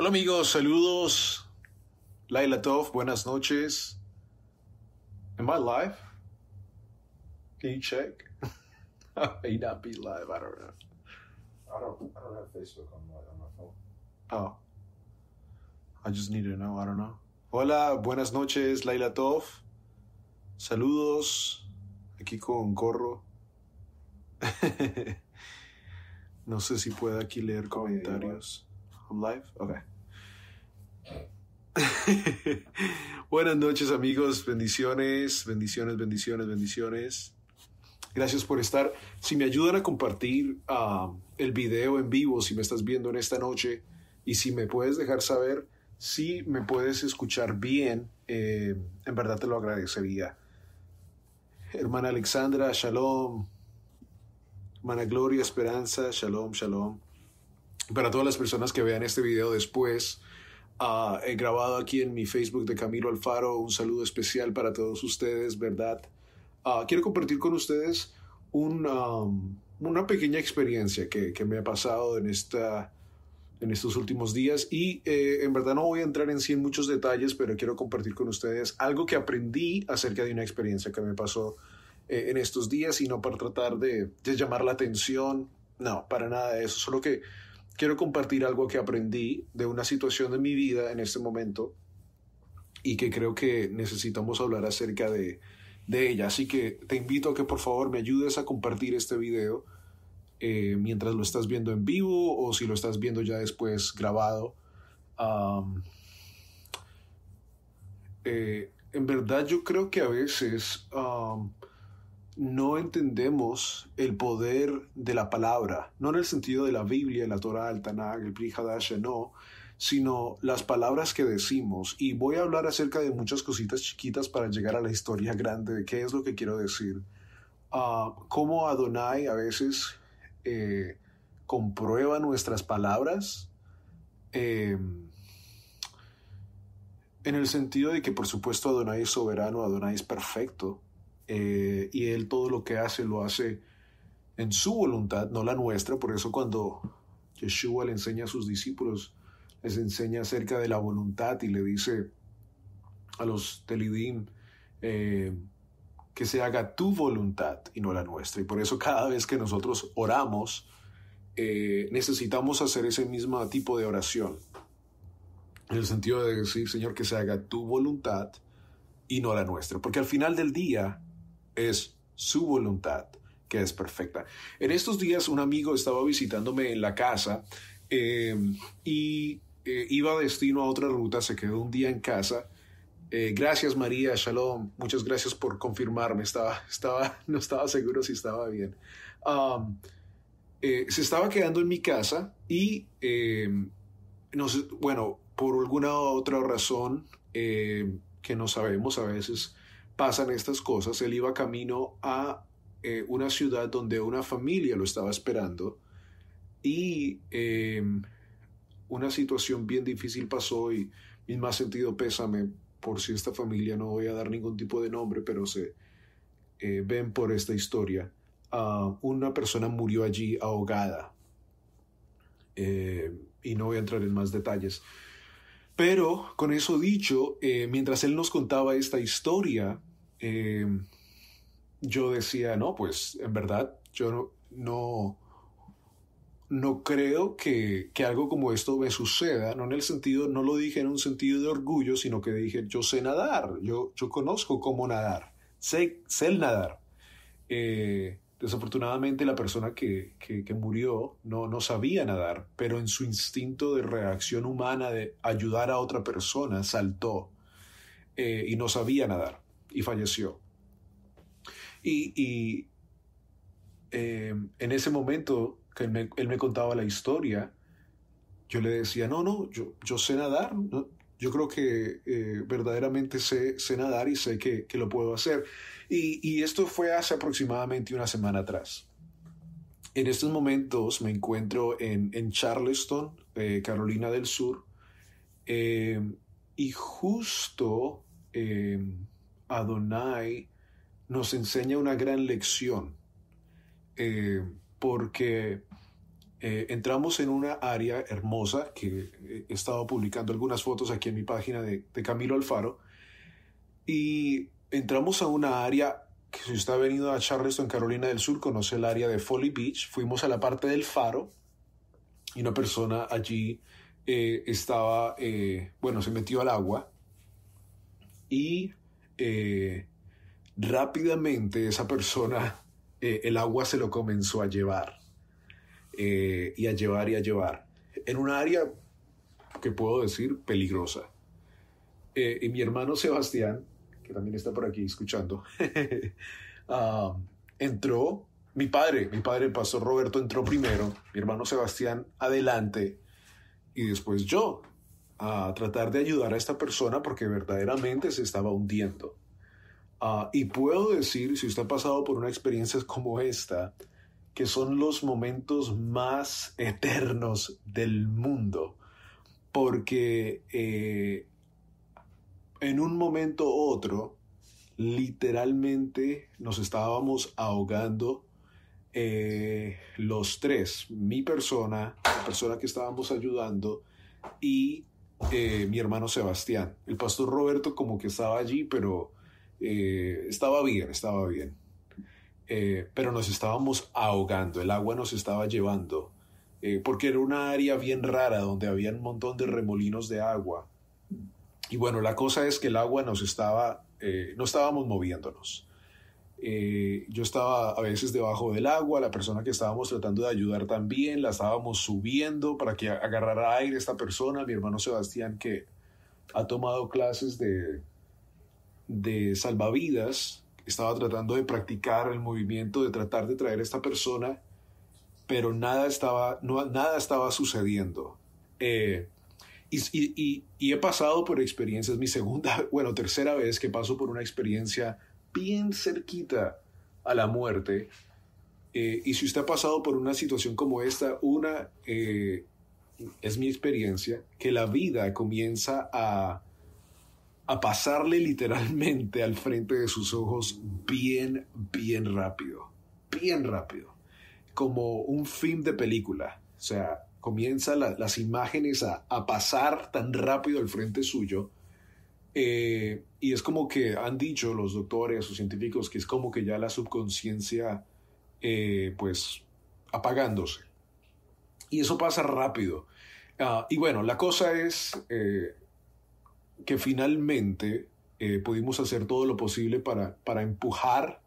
Hola amigos, saludos. Laila Tov, buenas noches. Am I live? Can you check? I may not be live. I don't know. I don't. I don't have Facebook on my on my phone. Oh. I just need to know. I don't know. Hola, buenas noches, Laila Tov. Saludos. Aquí con Corro. no sé si puedo aquí leer comentarios. I'm live? Okay. Buenas noches amigos, bendiciones, bendiciones, bendiciones, bendiciones. Gracias por estar. Si me ayudan a compartir ah, el video en vivo, si me estás viendo en esta noche, y si me puedes dejar saber si me puedes escuchar bien, eh, en verdad te lo agradecería. Hermana Alexandra, shalom. Hermana Gloria, esperanza, shalom, shalom. Para todas las personas que vean este video después, Ah, he grabado aquí en mi Facebook de Camilo Alfaro un saludo especial para todos ustedes, ¿verdad? Ah, quiero compartir con ustedes una pequeña experiencia que, me ha pasado en, esta, en estos últimos días y eh, en verdad no voy a entrar en muchos detalles, pero quiero compartir con ustedes algo que aprendí acerca de una experiencia que me pasó eh, en estos días y no para tratar de, de llamar la atención, no, para nada de eso, solo que quiero compartir algo que aprendí de una situación de mi vida en este momento y que creo que necesitamos hablar acerca de, ella. Así que te invito a que por favor me ayudes a compartir este video eh, mientras lo estás viendo en vivo o si lo estás viendo ya después grabado. Eh, en verdad yo creo que a veces no entendemos el poder de la palabra, no en el sentido de la Biblia, la Torah, el Tanakh, el Pri no, sino las palabras que decimos. Y voy a hablar acerca de muchas cositas chiquitas para llegar a la historia grande de qué es lo que quiero decir. Ah, cómo Adonai a veces eh, comprueba nuestras palabras. Em, en el sentido de que, por supuesto, Adonai es soberano, Adonai es perfecto, eh, y Él todo lo que hace lo hace en su voluntad, no la nuestra. Por eso cuando Yeshua le enseña a sus discípulos, les enseña acerca de la voluntad y le dice a los Telidim eh, que se haga tu voluntad y no la nuestra. Y por eso cada vez que nosotros oramos, eh, necesitamos hacer ese mismo tipo de oración. En el sentido de decir, Señor, que se haga tu voluntad y no la nuestra. Porque al final del día, es su voluntad, que es perfecta. En estos días un amigo estaba visitándome en la casa em, y iba eh, iba destino a otra ruta, se quedó un día en casa. Eh, gracias María, shalom, muchas gracias por confirmarme, estaba, estaba, no estaba seguro si estaba bien. Eh, se estaba quedando en mi casa y, em, bueno, por alguna otra razón em, que no sabemos a veces, pasan estas cosas. Él iba camino a eh, una ciudad donde una familia lo estaba esperando y em, una situación bien difícil pasó y en más sentido pésame por si esta familia, no voy a dar ningún tipo de nombre, pero se eh, ven por esta historia. a ah, una persona murió allí ahogada. Em, y no voy a entrar en más detalles. Pero con eso dicho, eh, mientras él nos contaba esta historia, eh, yo decía, no, pues en verdad yo no, no, no creo que, que, algo como esto me suceda, no en el sentido, no lo dije en un sentido de orgullo, sino que dije, yo sé nadar, yo, yo conozco cómo nadar, sé, sé el nadar. Eh, desafortunadamente la persona que, que, murió no, no sabía nadar, pero en su instinto de reacción humana de ayudar a otra persona saltó eh, y no sabía nadar y falleció. Y, y em, en ese momento que él me, él me, contaba la historia, yo le decía, no, no, yo, yo sé nadar, yo creo que eh, verdaderamente sé, sé, nadar y sé que, que lo puedo hacer. Y, y, esto fue hace aproximadamente una semana atrás. En estos momentos me encuentro en, en Charleston, eh, Carolina del Sur, em, y justo em, Adonai nos enseña una gran lección, eh, porque eh, entramos en una área hermosa que eh, he estado publicando algunas fotos aquí en mi página de, Camilo Alfaro, y entramos a una área que si usted ha venido a Charleston, Carolina del Sur, conoce el área de Folly Beach, fuimos a la parte del faro y una persona allí estaba, bueno, se metió al agua y eh, rápidamente esa persona, eh, el agua se lo comenzó a llevar. Eh, y a llevar y a llevar. En un área que puedo decir peligrosa. y mi hermano Sebastián, que también está por aquí escuchando, ah, entró. Mi padre, mi padre, el pastor Roberto, entró primero. Mi hermano Sebastián, adelante. Y después yo a tratar de ayudar a esta persona porque verdaderamente se estaba hundiendo. Ah, y puedo decir, si usted ha pasado por una experiencia como esta, que son los momentos más eternos del mundo, porque eh, en un momento u otro, literalmente nos estábamos ahogando eh, los tres, mi persona, la persona que estábamos ayudando y eh, mi hermano Sebastián. El pastor Roberto como que estaba allí, pero eh, estaba bien, estaba bien. Eh, pero nos estábamos ahogando, el agua nos estaba llevando, porque era una área bien rara donde había un montón de remolinos de agua. Y bueno, la cosa es que el agua nos estaba, no estábamos moviéndonos. Eh, yo estaba a veces debajo del agua, la persona que estábamos tratando de ayudar también, la estábamos subiendo para que agarrara aire esta persona, mi hermano Sebastián que ha tomado clases de, de salvavidas, estaba tratando de practicar el movimiento, de tratar de traer a esta persona, pero nada estaba, no, nada estaba sucediendo. Eh, y, y he pasado por experiencias, mi segunda, bueno, tercera vez que paso por una experiencia bien cerquita a la muerte. Eh, y si usted ha pasado por una situación como esta, una, eh, es mi experiencia, que la vida comienza a, a pasarle literalmente al frente de sus ojos bien, bien rápido, bien rápido, como un film de película. O sea, comienza las imágenes a pasar tan rápido al frente suyo eh, y es como que han dicho los doctores o científicos que es como que ya la subconsciencia, eh, pues, apagándose. Y eso pasa rápido. Ah, y bueno, la cosa es eh, que finalmente pudimos hacer todo lo posible para, para empujar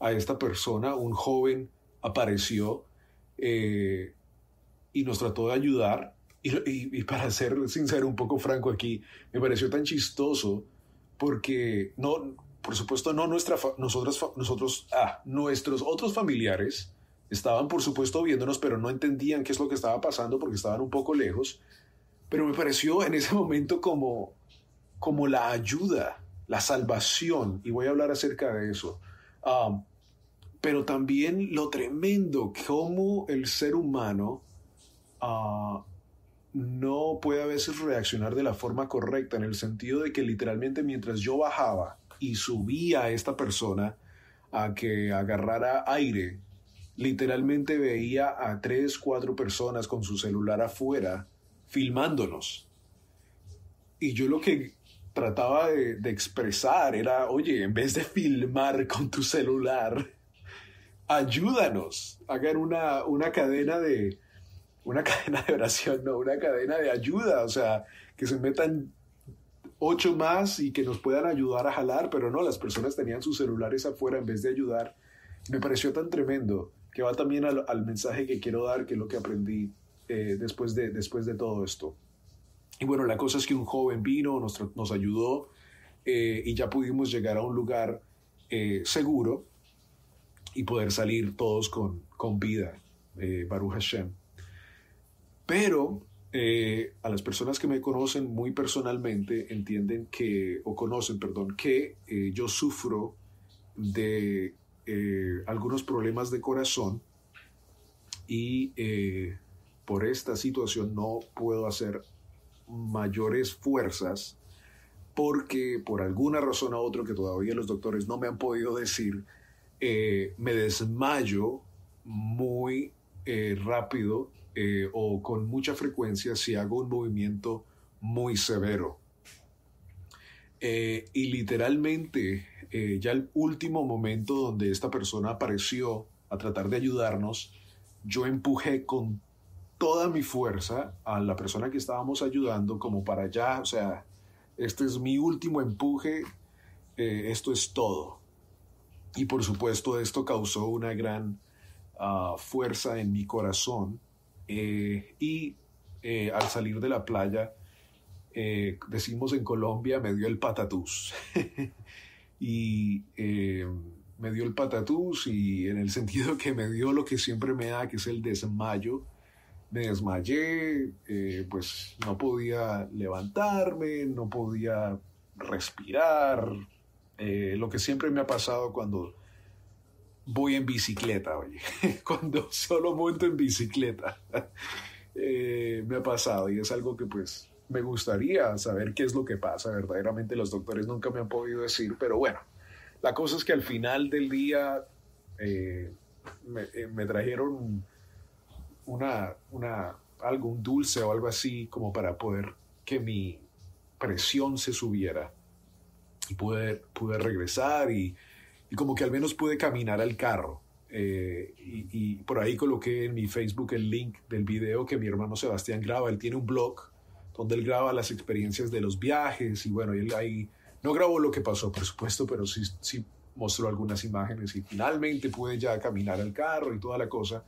a esta persona. Un joven apareció y nos trató de ayudar y, y, para ser sincero, un poco franco aquí, me pareció tan chistoso porque no, por supuesto, no nuestra, nosotros, nosotros, ah, nuestros otros familiares estaban, por supuesto, viéndonos, pero no entendían qué es lo que estaba pasando porque estaban un poco lejos. Pero me pareció en ese momento como, como la ayuda, la salvación, y voy a hablar acerca de eso. Ah, pero también lo tremendo, como el ser humano ah, no puede a veces reaccionar de la forma correcta, en el sentido de que literalmente mientras yo bajaba y subía a esta persona a que agarrara aire, literalmente veía a tres, cuatro personas con su celular afuera filmándonos. Y yo lo que trataba de, expresar era, oye, en vez de filmar con tu celular, ayúdanos, hagan una, una cadena de, una cadena de oración, no, una cadena de ayuda, o sea, que se metan ocho más y que nos puedan ayudar a jalar, pero no, las personas tenían sus celulares afuera en vez de ayudar. Me pareció tan tremendo que va también al, mensaje que quiero dar, que es lo que aprendí eh, después, de, después de todo esto. Y bueno, la cosa es que un joven vino, nos, ayudó eh, y ya pudimos llegar a un lugar eh, seguro y poder salir todos con, con vida, Baruch Hashem. Pero eh, a las personas que me conocen muy personalmente entienden que, o conocen, perdón, que eh, yo sufro de eh, algunos problemas de corazón y por esta situación no puedo hacer mayores fuerzas porque por alguna razón u otro que todavía los doctores no me han podido decir, me desmayo muy rápido eh, o con mucha frecuencia si hago un movimiento muy severo. Eh, y literalmente, eh, ya el último momento donde esta persona apareció a tratar de ayudarnos, yo empujé con toda mi fuerza a la persona que estábamos ayudando como para ya, o sea, este es mi último empuje, esto es todo. Y por supuesto esto causó una gran ah, fuerza en mi corazón eh, y eh, al salir de la playa, eh, decimos en Colombia, me dio el patatús. y me dio el patatús y en el sentido que me dio lo que siempre me da, que es el desmayo. Me desmayé, pues no podía levantarme, no podía respirar, lo que siempre me ha pasado cuando voy en bicicleta, oye. Cuando solo monto en bicicleta. Eh, me ha pasado y es algo que pues me gustaría saber qué es lo que pasa. Verdaderamente los doctores nunca me han podido decir, pero bueno, la cosa es que al final del día eh, eh, me, trajeron una, una, algo, dulce o algo así como para poder que mi presión se subiera. Y pude regresar y y como que al menos pude caminar al carro. Eh, y, por ahí coloqué en mi Facebook el link del video que mi hermano Sebastián graba. Él tiene un blog donde él graba las experiencias de los viajes y bueno, él ahí no grabó lo que pasó, por supuesto, pero sí, mostró algunas imágenes y finalmente pude ya caminar al carro y toda la cosa.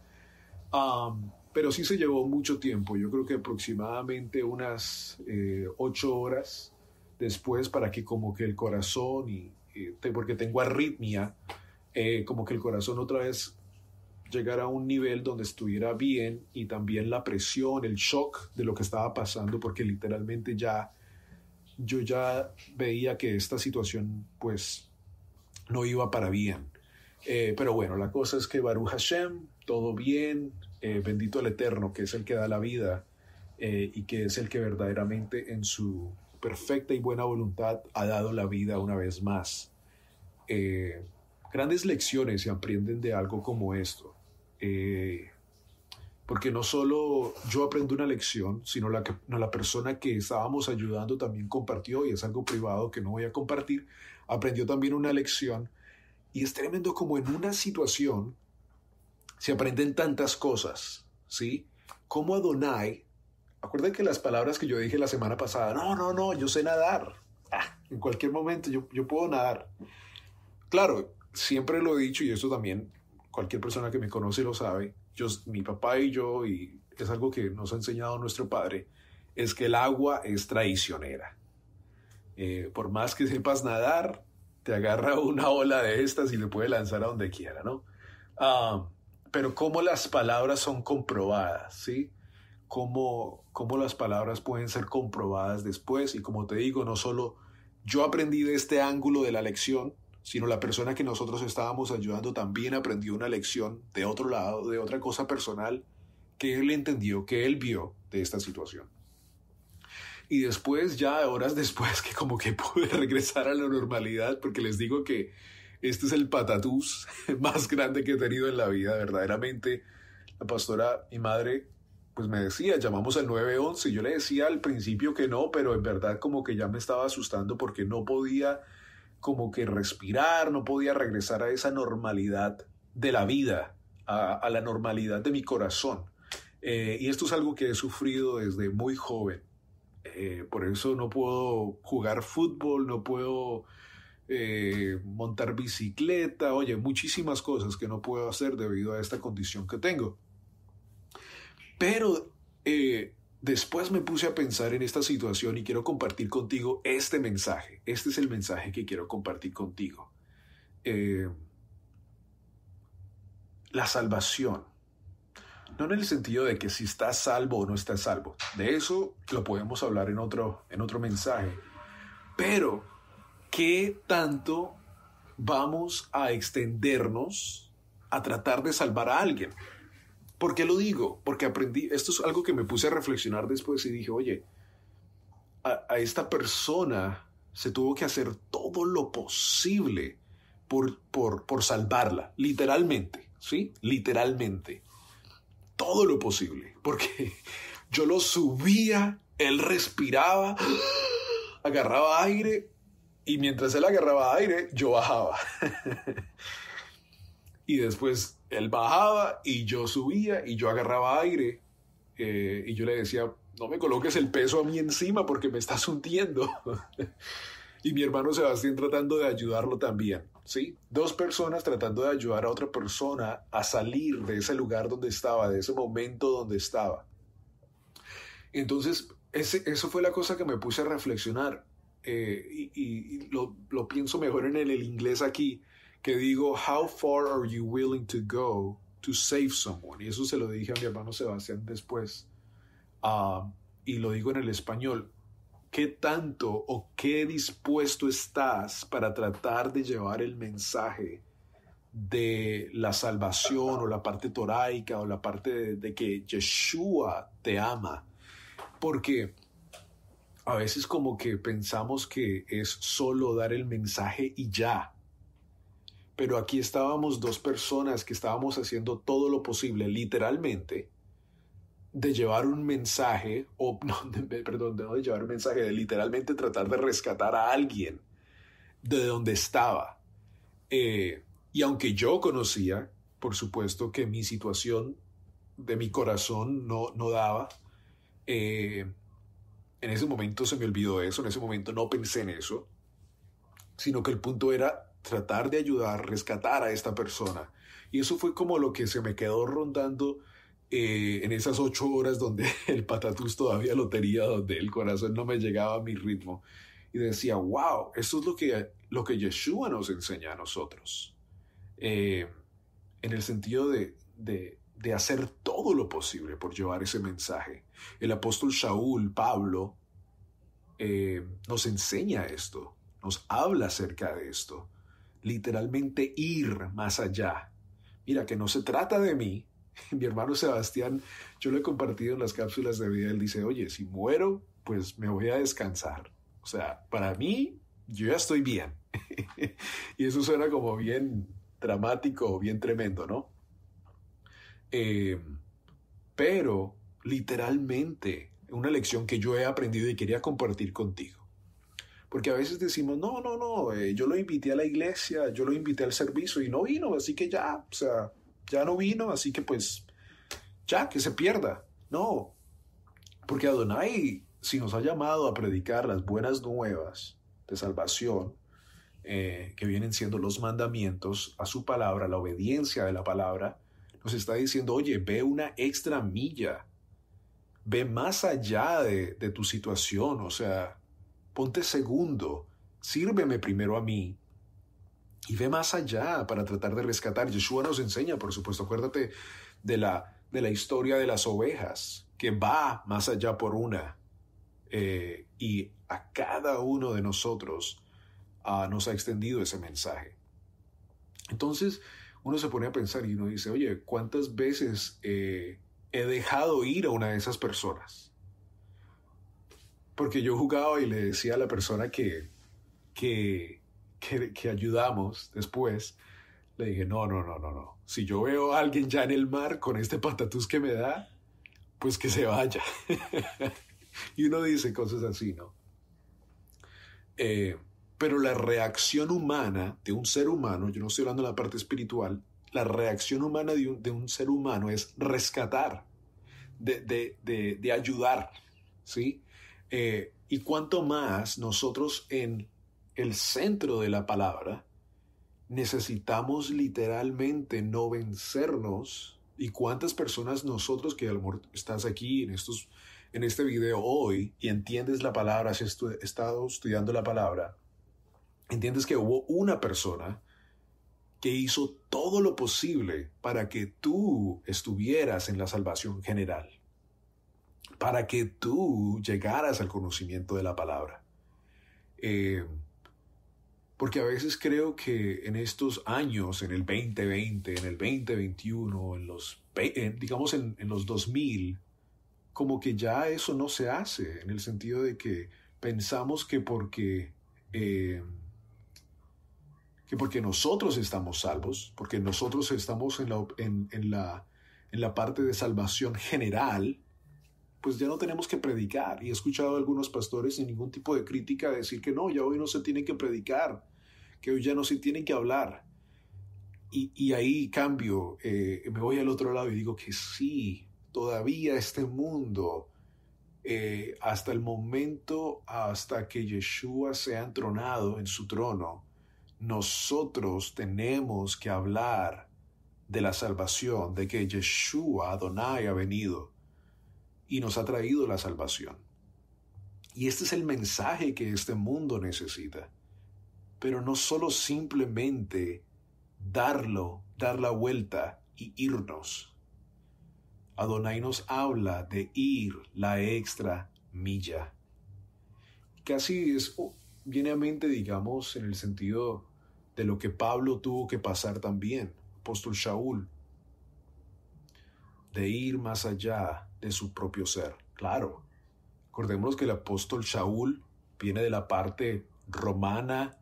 pero sí se llevó mucho tiempo, yo creo que aproximadamente unas eh, ocho horas después para que como que el corazón y, porque tengo arritmia, eh, como que el corazón otra vez llegara a un nivel donde estuviera bien y también la presión, el shock de lo que estaba pasando, porque literalmente ya yo ya veía que esta situación pues no iba para bien. Eh, pero bueno, la cosa es que Baruch Hashem, todo bien, eh, bendito el Eterno, que es el que da la vida y que es el que verdaderamente en su, perfecta y buena voluntad ha dado la vida una vez más. Eh, grandes lecciones se aprenden de algo como esto. Eh, porque no solo yo aprendo una lección, sino la, la persona que estábamos ayudando también compartió, y es algo privado que no voy a compartir, aprendió también una lección. Y es tremendo como en una situación se aprenden tantas cosas, ¿sí? Como Adonai Acuerden que las palabras que yo dije la semana pasada, no, no, no, yo sé nadar. Ah, en cualquier momento yo, puedo nadar. Claro, siempre lo he dicho y eso también cualquier persona que me conoce lo sabe. Yo, mi papá y yo, y es algo que nos ha enseñado nuestro padre, es que el agua es traicionera. Eh, por más que sepas nadar, te agarra una ola de estas y le puede lanzar a donde quiera, ¿no? Ah, pero cómo las palabras son comprobadas, ¿sí? cómo, las palabras pueden ser comprobadas después. Y como te digo, no solo yo aprendí de este ángulo de la lección, sino la persona que nosotros estábamos ayudando también aprendió una lección de otro lado, de otra cosa personal que él entendió, que él vio de esta situación. Y después, ya horas después, que como que pude regresar a la normalidad, porque les digo que este es el patatús más grande que he tenido en la vida, verdaderamente. La pastora, mi madre, pues me decía, llamamos al 911. Yo le decía al principio que no, pero en verdad como que ya me estaba asustando porque no podía como que respirar, no podía regresar a esa normalidad de la vida, a, la normalidad de mi corazón. Eh, y esto es algo que he sufrido desde muy joven. Eh, por eso no puedo jugar fútbol, no puedo eh, montar bicicleta, oye, muchísimas cosas que no puedo hacer debido a esta condición que tengo. Pero eh, después me puse a pensar en esta situación y quiero compartir contigo este mensaje. Este es el mensaje que quiero compartir contigo. Eh, la salvación. No en el sentido de que si estás salvo o no estás salvo. De eso lo podemos hablar en otro, en otro mensaje. Pero, ¿qué tanto vamos a extendernos a tratar de salvar a alguien? ¿Por qué lo digo? Porque aprendí, esto es algo que me puse a reflexionar después y dije, oye, a, esta persona se tuvo que hacer todo lo posible por, por, por salvarla, literalmente, ¿sí? Literalmente. Todo lo posible, porque yo lo subía, él respiraba, agarraba aire y mientras él agarraba aire, yo bajaba. y después él bajaba y yo subía y yo agarraba aire eh, y yo le decía, no me coloques el peso a mí encima porque me estás hundiendo. y mi hermano Sebastián tratando de ayudarlo también, ¿sí? Dos personas tratando de ayudar a otra persona a salir de ese lugar donde estaba, de ese momento donde estaba. Entonces, eso fue la cosa que me puse a reflexionar. Eh, y, lo, pienso mejor en el inglés aquí que digo, how far are you willing to go to save someone? Y eso se lo dije a mi hermano Sebastián después. Um, y lo digo en el español. ¿Qué tanto o qué dispuesto estás para tratar de llevar el mensaje de la salvación o la parte toráica o la parte de que Yeshua te ama? Porque a veces como que pensamos que es solo dar el mensaje y ya pero aquí estábamos dos personas que estábamos haciendo todo lo posible, literalmente, de llevar un mensaje, o perdón, de llevar un mensaje, de literalmente tratar de rescatar a alguien de donde estaba. Eh, y aunque yo conocía, por supuesto, que mi situación de mi corazón no, no daba, eh, en ese momento se me olvidó eso, en ese momento no pensé en eso, sino que el punto era tratar de ayudar, rescatar a esta persona. Y eso fue como lo que se me quedó rondando eh, en esas ocho horas donde el patatús todavía lo tenía, donde el corazón no me llegaba a mi ritmo. Y decía, wow, eso es lo que, lo que Yeshua nos enseña a nosotros. Eh, en el sentido de, de, hacer todo lo posible por llevar ese mensaje. El apóstol Saúl Pablo, eh, nos enseña esto, nos habla acerca de esto literalmente ir más allá. Mira, que no se trata de mí. Mi hermano Sebastián, yo lo he compartido en las cápsulas de vida, él dice, oye, si muero, pues me voy a descansar. O sea, para mí, yo ya estoy bien. y eso suena como bien dramático o bien tremendo, ¿no? Eh, pero, literalmente, una lección que yo he aprendido y quería compartir contigo. Porque a veces decimos, no, no, no, eh, yo lo invité a la iglesia, yo lo invité al servicio y no vino, así que ya, o sea, ya no vino, así que pues, ya, que se pierda. No, porque Adonai, si nos ha llamado a predicar las buenas nuevas de salvación, eh, que vienen siendo los mandamientos a su palabra, la obediencia de la palabra, nos está diciendo, oye, ve una extra milla, ve más allá de, de tu situación, o sea, ponte segundo, sírveme primero a mí. Y ve más allá para tratar de rescatar. Yeshua nos enseña, por supuesto, acuérdate de la, de la historia de las ovejas, que va más allá por una. Eh, y a cada uno de nosotros ah, nos ha extendido ese mensaje. Entonces, uno se pone a pensar y uno dice, oye, ¿cuántas veces eh, he dejado ir a una de esas personas? Porque yo jugaba y le decía a la persona que, que, que, ayudamos después, le dije, no, no, no, no, no. Si yo veo a alguien ya en el mar con este patatús que me da, pues que se vaya. y uno dice cosas así, ¿no? Eh, pero la reacción humana de un ser humano, yo no estoy hablando de la parte espiritual, la reacción humana de un, de un ser humano es rescatar, de, de, de, ayudar, ¿sí? Eh, y cuanto más nosotros en el centro de la palabra necesitamos literalmente no vencernos. Y cuántas personas nosotros que estás aquí en estos en este video hoy y entiendes la palabra, has estado estudiando la palabra, entiendes que hubo una persona que hizo todo lo posible para que tú estuvieras en la salvación general para que tú llegaras al conocimiento de la palabra. Eh, porque a veces creo que en estos años, en el 2020, en el 2021, en los, digamos en, los 2000, como que ya eso no se hace, en el sentido de que pensamos que porque, eh, que porque nosotros estamos salvos, porque nosotros estamos la, la, en la parte de salvación general, pues ya no tenemos que predicar. Y he escuchado a algunos pastores sin ningún tipo de crítica decir que no, ya hoy no se tiene que predicar, que hoy ya no se tiene que hablar. Y, y ahí cambio, eh, me voy al otro lado y digo que sí, todavía este mundo, eh, hasta el momento, hasta que Yeshua sea entronado en su trono, nosotros tenemos que hablar de la salvación, de que Yeshua Adonai ha venido y nos ha traído la salvación. Y este es el mensaje que este mundo necesita. Pero no solo simplemente darlo, dar la vuelta y irnos. Adonai nos habla de ir la extra milla. Casi es, oh, viene a mente, digamos, en el sentido de lo que Pablo tuvo que pasar también, apóstol Shaul, de ir más allá de su propio ser. Claro, recordemos que el apóstol Shaul viene de la parte romana,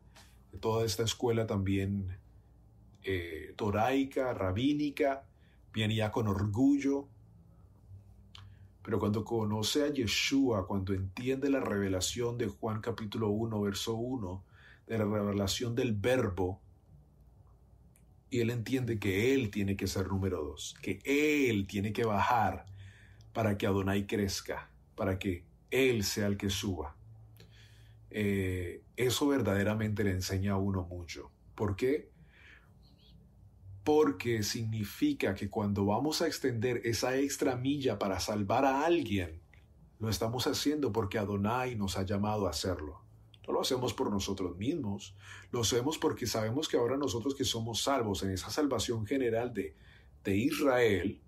de toda esta escuela también eh, toraica, rabínica, viene ya con orgullo. Pero cuando conoce a Yeshua, cuando entiende la revelación de Juan capítulo 1, verso 1, de la revelación del verbo, y él entiende que él tiene que ser número dos, que él tiene que bajar para que Adonai crezca, para que él sea el que suba. Eh, eso verdaderamente le enseña a uno mucho. ¿Por qué? Porque significa que cuando vamos a extender esa extra milla para salvar a alguien, lo estamos haciendo porque Adonai nos ha llamado a hacerlo lo hacemos por nosotros mismos, lo hacemos porque sabemos que ahora nosotros que somos salvos en esa salvación general de, de Israel,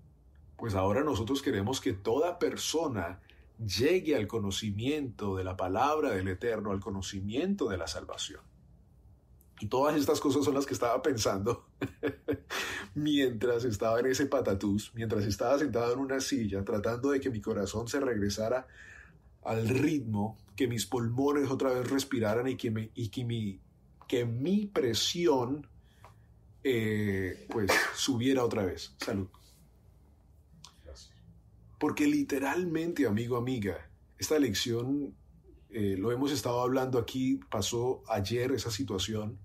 pues ahora nosotros queremos que toda persona llegue al conocimiento de la palabra del Eterno, al conocimiento de la salvación. Y todas estas cosas son las que estaba pensando mientras estaba en ese patatús, mientras estaba sentado en una silla, tratando de que mi corazón se regresara al ritmo que mis pulmones otra vez respiraran y que, me, y que, mi, que mi presión eh, pues subiera otra vez. Salud. Porque literalmente, amigo, amiga, esta elección eh, lo hemos estado hablando aquí, pasó ayer esa situación,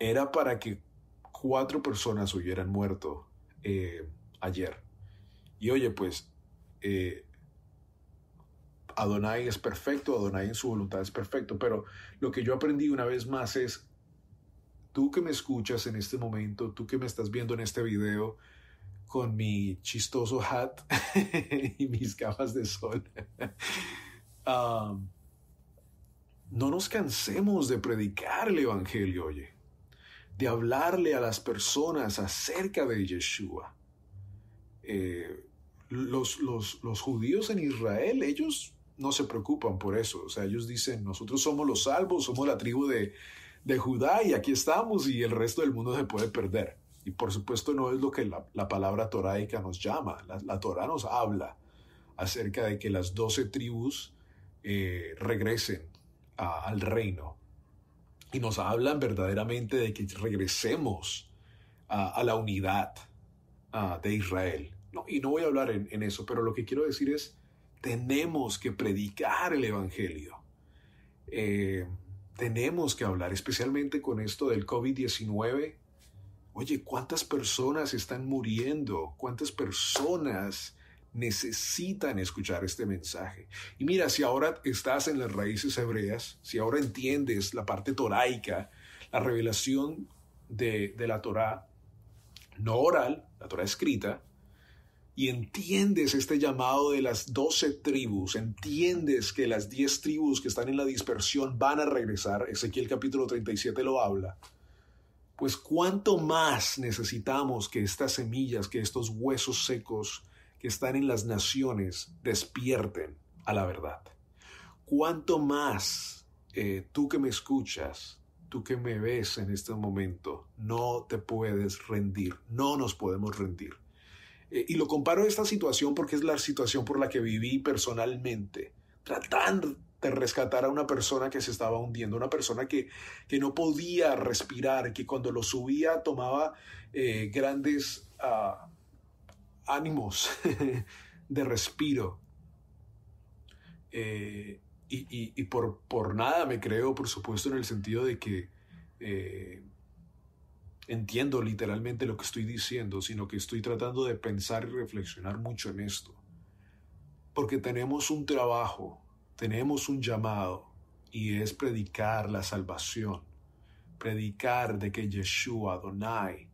era para que cuatro personas hubieran muerto eh, ayer. Y oye, pues Adonai es perfecto, Adonai en su voluntad es perfecto, pero lo que yo aprendí una vez más es, tú que me escuchas en este momento, tú que me estás viendo en este video, con mi chistoso hat y mis gafas de sol. Um, no nos cansemos de predicar el Evangelio, oye, de hablarle a las personas acerca de Yeshua. Eh, los, los judíos en Israel, ellos no se preocupan por eso. O sea, ellos dicen, nosotros somos los salvos, somos la tribu de, de Judá y aquí estamos y el resto del mundo se puede perder. Y por supuesto no es lo que la, palabra toráica nos llama. La, la, Torah nos habla acerca de que las doce tribus eh, regresen al reino. Y nos hablan verdaderamente de que regresemos a, la unidad de Israel. y no voy a hablar en eso, pero lo que quiero decir es tenemos que predicar el Evangelio. Eh, tenemos que hablar, especialmente con esto del COVID-19. Oye, ¿cuántas personas están muriendo? ¿Cuántas personas necesitan escuchar este mensaje? Y mira, si ahora estás en las raíces hebreas, si ahora entiendes la parte toraica, la revelación de, de la Torah, no oral, la Torah escrita, y entiendes este llamado de las doce tribus, entiendes que las diez tribus que están en la dispersión van a regresar, Ezequiel capítulo 37 lo habla, pues cuánto más necesitamos que estas semillas, que estos huesos secos que están en las naciones despierten a la verdad. Cuánto más eh, tú que me escuchas, tú que me ves en este momento, no te puedes rendir, no nos podemos rendir eh, y lo comparo a esta situación porque es la situación por la que viví personalmente, tratando de rescatar a una persona que se estaba hundiendo, una persona que, no podía respirar, que cuando lo subía tomaba eh, grandes ah, ánimos de respiro. Eh, y, por, por, nada me creo, por supuesto, en el sentido de que entiendo literalmente lo que estoy diciendo, sino que estoy tratando de pensar y reflexionar mucho en esto. Porque tenemos un trabajo, tenemos un llamado, y es predicar la salvación, predicar de que Yeshua Adonai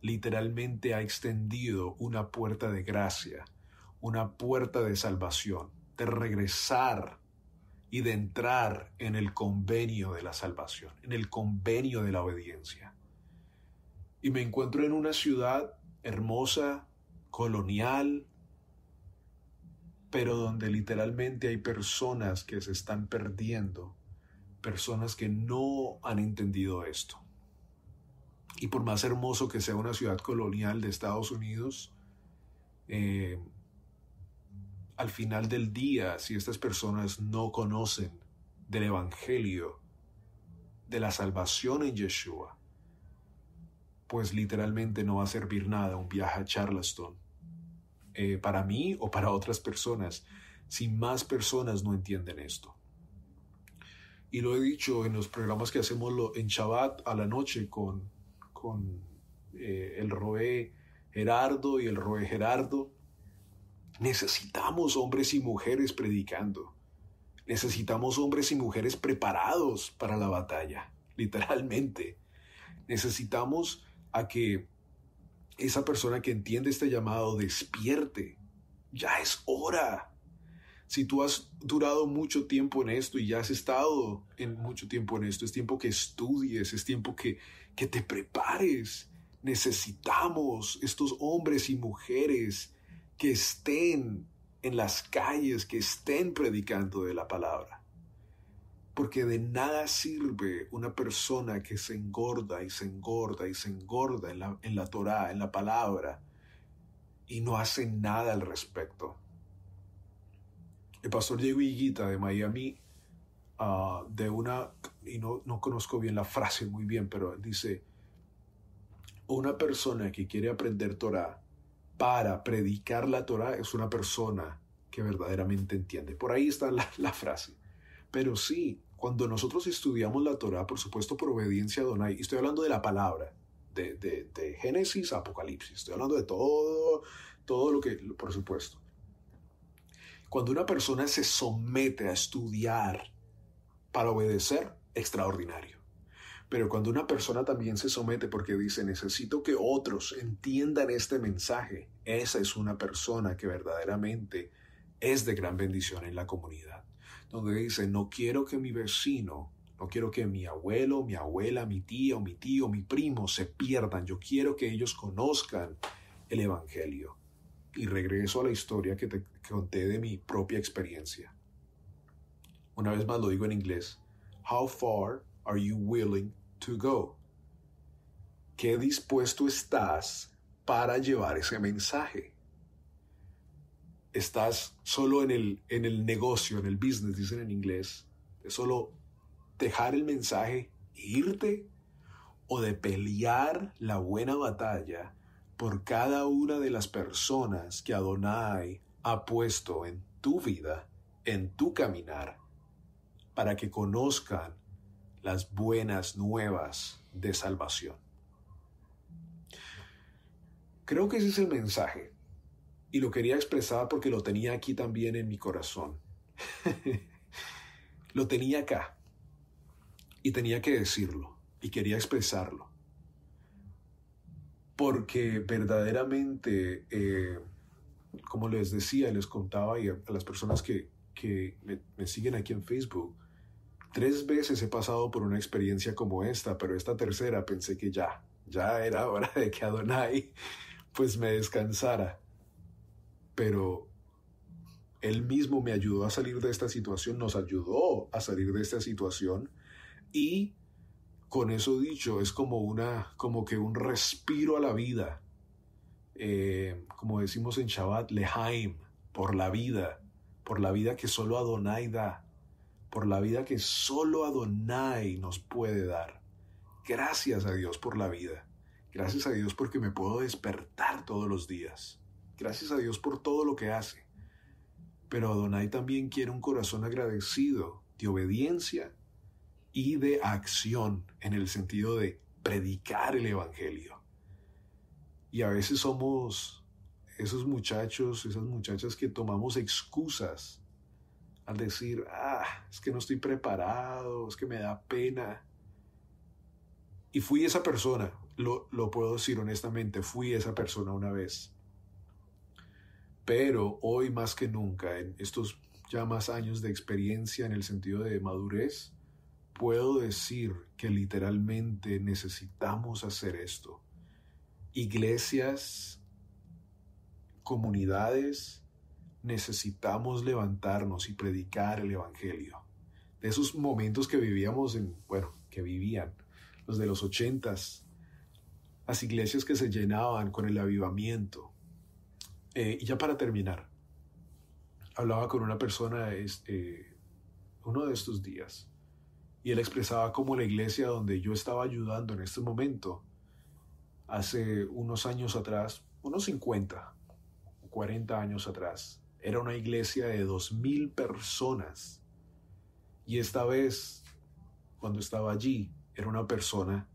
literalmente ha extendido una puerta de gracia, una puerta de salvación, de regresar y de entrar en el convenio de la salvación, en el convenio de la obediencia y me encuentro en una ciudad hermosa, colonial, pero donde literalmente hay personas que se están perdiendo, personas que no han entendido esto. Y por más hermoso que sea una ciudad colonial de Estados Unidos, eh, al final del día, si estas personas no conocen del Evangelio, de la salvación en Yeshua, pues literalmente no va a servir nada un viaje a Charleston. Eh, para mí o para otras personas, si más personas no entienden esto. Y lo he dicho en los programas que hacemos en Shabbat a la noche con, con eh, el Roe Gerardo y el Roe Gerardo. Necesitamos hombres y mujeres predicando. Necesitamos hombres y mujeres preparados para la batalla, literalmente. Necesitamos a que esa persona que entiende este llamado despierte. Ya es hora. Si tú has durado mucho tiempo en esto y ya has estado en mucho tiempo en esto, es tiempo que estudies, es tiempo que, que te prepares. Necesitamos estos hombres y mujeres que estén en las calles, que estén predicando de la palabra. Porque de nada sirve una persona que se engorda y se engorda y se engorda en la, en Torah, en la palabra, y no hace nada al respecto. El pastor Diego Higuita de Miami, ah, de una, y no, no conozco bien la frase muy bien, pero dice, una persona que quiere aprender Torá para predicar la Torá es una persona que verdaderamente entiende. Por ahí está la frase. Pero sí, cuando nosotros estudiamos la Torah, por supuesto, por obediencia a Donai, y estoy hablando de la palabra, de, de, de Génesis a Apocalipsis, estoy hablando de todo, todo lo que, por supuesto. Cuando una persona se somete a estudiar para obedecer, extraordinario. Pero cuando una persona también se somete porque dice, necesito que otros entiendan este mensaje, esa es una persona que verdaderamente es de gran bendición en la comunidad donde dice, no quiero que mi vecino, no quiero que mi abuelo, mi abuela, mi tía o mi tío, mi primo se pierdan. Yo quiero que ellos conozcan el Evangelio. Y regreso a la historia que te conté de mi propia experiencia. Una vez más lo digo en inglés. How far are you willing to go? ¿Qué dispuesto estás para llevar ese mensaje? estás solo en el, negocio, en el business, dicen en inglés, de solo dejar el mensaje e irte o de pelear la buena batalla por cada una de las personas que Adonai ha puesto en tu vida, en tu caminar, para que conozcan las buenas nuevas de salvación. Creo que ese es el mensaje y lo quería expresar porque lo tenía aquí también en mi corazón. lo tenía acá y tenía que decirlo y quería expresarlo. Porque verdaderamente, eh, como les decía, les contaba a, las personas que, que me, me siguen aquí en Facebook, tres veces he pasado por una experiencia como esta, pero esta tercera pensé que ya, ya era hora de que Adonai pues me descansara pero él mismo me ayudó a salir de esta situación, nos ayudó a salir de esta situación y con eso dicho es como una, como que un respiro a la vida, eh, como decimos en Shabbat, Lehaim, por la vida, por la vida que solo Adonai da, por la vida que solo Adonai nos puede dar. Gracias a Dios por la vida. Gracias a Dios porque me puedo despertar todos los días. Gracias a Dios por todo lo que hace. Pero Adonai también quiere un corazón agradecido, de obediencia y de acción, en el sentido de predicar el Evangelio. Y a veces somos esos muchachos, esas muchachas que tomamos excusas al decir, ah, es que no estoy preparado, es que me da pena. Y fui esa persona, lo, lo puedo decir honestamente, fui esa persona una vez pero hoy más que nunca, en estos ya más años de experiencia en el sentido de madurez, puedo decir que literalmente necesitamos hacer esto. Iglesias, comunidades, necesitamos levantarnos y predicar el Evangelio. De esos momentos que vivíamos en, bueno, que vivían, los de los ochentas, las iglesias que se llenaban con el avivamiento, eh, y ya para terminar, hablaba con una persona este, uno de estos días y él expresaba cómo la iglesia donde yo estaba ayudando en este momento, hace unos años atrás, unos 50 o 40 años atrás, era una iglesia de 2.000 personas. Y esta vez, cuando estaba allí, era una persona,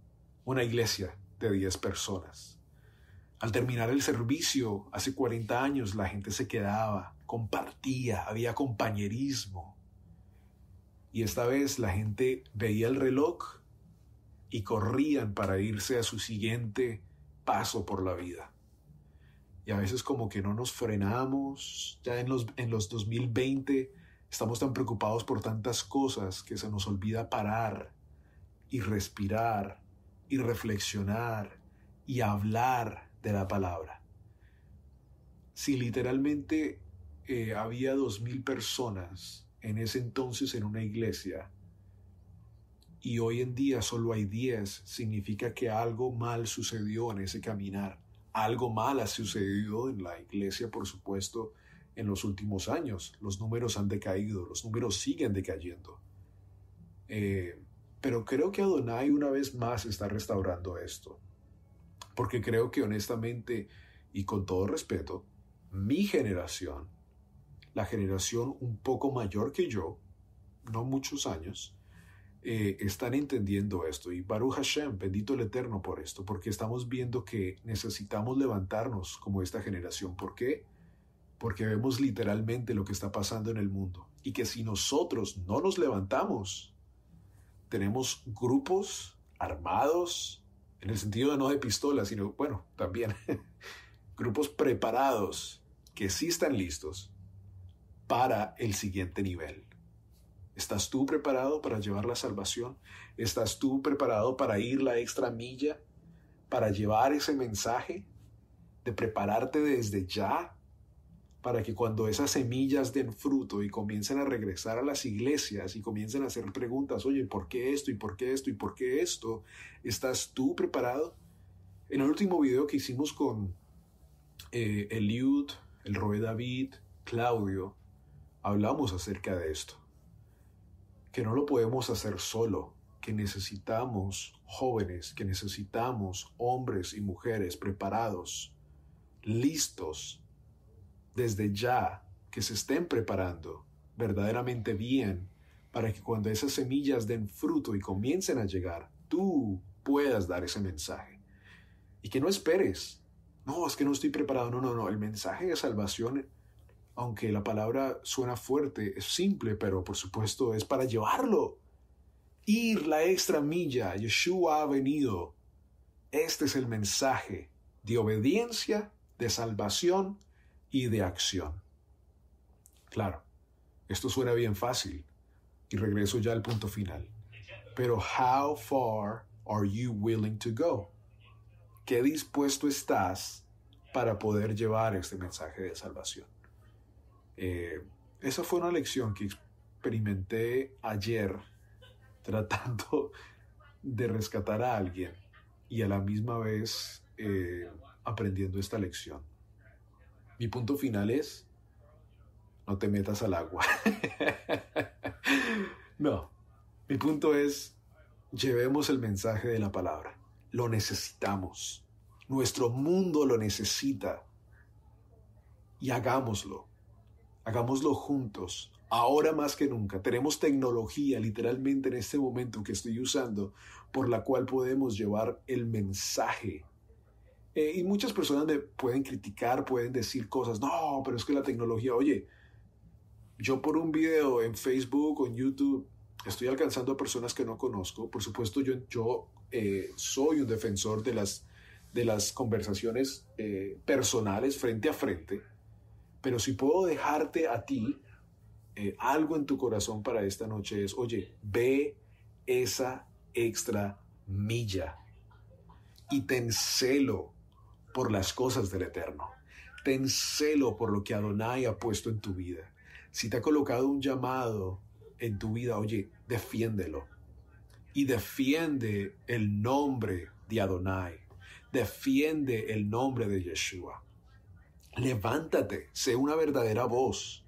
una iglesia de 10 personas. Al terminar el servicio, hace 40 años, la gente se quedaba, compartía, había compañerismo. Y esta vez la gente veía el reloj y corrían para irse a su siguiente paso por la vida. Y a veces como que no nos frenamos, ya en los, en los 2020 estamos tan preocupados por tantas cosas que se nos olvida parar y respirar y reflexionar y hablar de la palabra. Si literalmente eh, había dos mil personas en ese entonces en una iglesia y hoy en día solo hay diez significa que algo mal sucedió en ese caminar. Algo mal ha sucedido en la iglesia, por supuesto, en los últimos años. Los números han decaído, los números siguen decayendo. Eh, pero creo que Adonai una vez más está restaurando esto porque creo que honestamente y con todo respeto, mi generación, la generación un poco mayor que yo, no muchos años, eh, están entendiendo esto. Y Baruch Hashem, bendito el Eterno por esto, porque estamos viendo que necesitamos levantarnos como esta generación. ¿Por qué? Porque vemos literalmente lo que está pasando en el mundo. Y que si nosotros no nos levantamos, tenemos grupos armados, en el sentido de no de pistola, sino, bueno, también grupos preparados que sí están listos para el siguiente nivel. ¿Estás tú preparado para llevar la salvación? ¿Estás tú preparado para ir la extra milla? ¿Para llevar ese mensaje? ¿De prepararte desde ya para que cuando esas semillas den fruto y comiencen a regresar a las iglesias y comiencen a hacer preguntas, oye, ¿por qué esto y por qué esto y por qué esto? ¿Estás tú preparado? En el último video que hicimos con eh, Eliud, el Roe David, Claudio, hablamos acerca de esto, que no lo podemos hacer solo, que necesitamos jóvenes, que necesitamos hombres y mujeres preparados, listos desde ya que se estén preparando verdaderamente bien para que cuando esas semillas den fruto y comiencen a llegar, tú puedas dar ese mensaje. Y que no esperes, no, es que no estoy preparado, no, no, no, el mensaje de salvación, aunque la palabra suena fuerte, es simple, pero por supuesto es para llevarlo. Ir la extra milla, Yeshua ha venido. Este es el mensaje de obediencia, de salvación, y de acción. Claro, esto suena bien fácil y regreso ya al punto final. Pero how far are you willing to go? ¿Qué dispuesto estás para poder llevar este mensaje de salvación? Eh, esa fue una lección que experimenté ayer tratando de rescatar a alguien y a la misma vez eh, aprendiendo esta lección. Mi punto final es, no te metas al agua. no, mi punto es, llevemos el mensaje de la palabra. Lo necesitamos. Nuestro mundo lo necesita. Y hagámoslo. Hagámoslo juntos. Ahora más que nunca. Tenemos tecnología literalmente en este momento que estoy usando por la cual podemos llevar el mensaje eh, y muchas personas me pueden criticar, pueden decir cosas, no, pero es que la tecnología, oye, yo por un video en Facebook o en YouTube estoy alcanzando a personas que no conozco. Por supuesto, yo, yo eh, soy un defensor de las, de las conversaciones eh, personales frente a frente, pero si puedo dejarte a ti algo en tu corazón para esta noche es, oye, ve esa extra milla y ten celo por las cosas del Eterno. Ten celo por lo que Adonai ha puesto en tu vida. Si te ha colocado un llamado en tu vida, oye, defiéndelo. Y defiende el nombre de Adonai. Defiende el nombre de Yeshua. Levántate, sé una verdadera voz.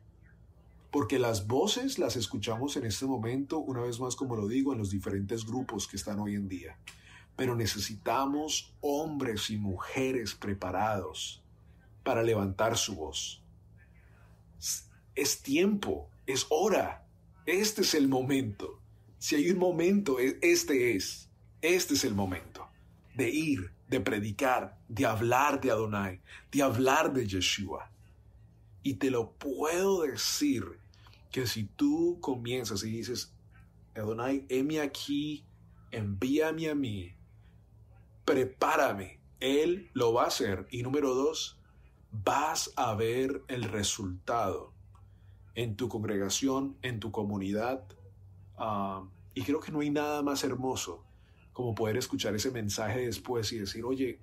Porque las voces las escuchamos en este momento, una vez más como lo digo, en los diferentes grupos que están hoy en día pero necesitamos hombres y mujeres preparados para levantar su voz. Es tiempo, es hora, este es el momento. Si hay un momento, e, este es, este es el momento de ir, de predicar, de hablar de Adonai, de hablar de Yeshua. Y te lo puedo decir que si tú comienzas y dices, Adonai, heme aquí, envíame a mí, prepárame. Él lo va a hacer. Y número dos, vas a ver el resultado en tu congregación, en tu comunidad. Ah, y creo que no hay nada más hermoso como poder escuchar ese mensaje después y decir, oye,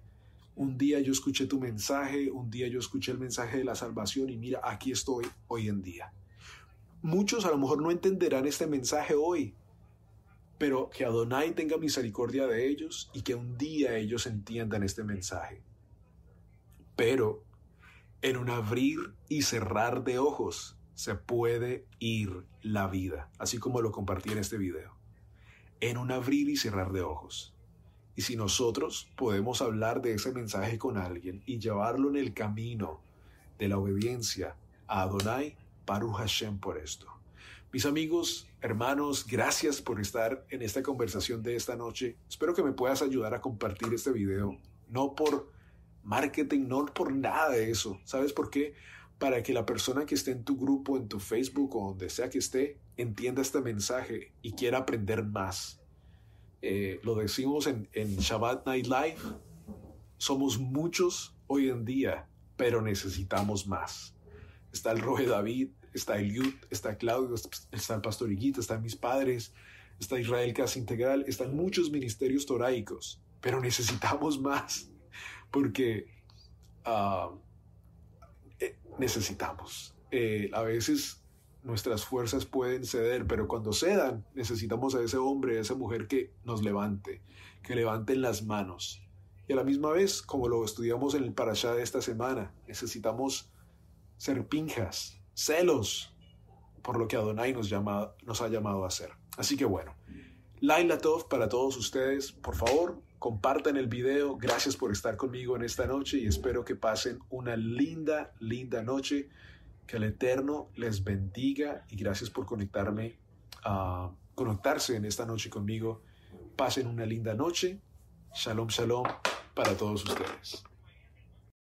un día yo escuché tu mensaje, un día yo escuché el mensaje de la salvación y mira, aquí estoy hoy en día. Muchos a lo mejor no entenderán este mensaje hoy, pero que Adonai tenga misericordia de ellos y que un día ellos entiendan este mensaje. Pero en un abrir y cerrar de ojos se puede ir la vida, así como lo compartí en este video. En un abrir y cerrar de ojos. Y si nosotros podemos hablar de ese mensaje con alguien y llevarlo en el camino de la obediencia a Adonai, Baruch Hashem por esto. Mis amigos, hermanos, gracias por estar en esta conversación de esta noche. Espero que me puedas ayudar a compartir este video. No por marketing, no por nada de eso. ¿Sabes por qué? Para que la persona que esté en tu grupo, en tu Facebook o donde sea que esté, entienda este mensaje y quiera aprender más. Eh, lo decimos en, en Shabbat Night Live. Somos muchos hoy en día, pero necesitamos más. Está el Roge David, está Eliud, está Claudio, está el Pastor están mis padres, está Israel Casa Integral, están muchos ministerios toráicos, pero necesitamos más porque ah, eh, necesitamos. Eh, a veces nuestras fuerzas pueden ceder, pero cuando cedan necesitamos a ese hombre, a esa mujer que nos levante, que levanten las manos. Y a la misma vez, como lo estudiamos en el parashá de esta semana, necesitamos ser pinjas, celos por lo que Adonai nos, ha llamado a hacer. Así que bueno, Laila Tov para todos ustedes, por favor, compartan el video, gracias por estar conmigo en esta noche y espero que pasen una linda, linda noche, que el Eterno les bendiga y gracias por conectarme, a ah, conectarse en esta noche conmigo. Pasen una linda noche, shalom, shalom para todos ustedes.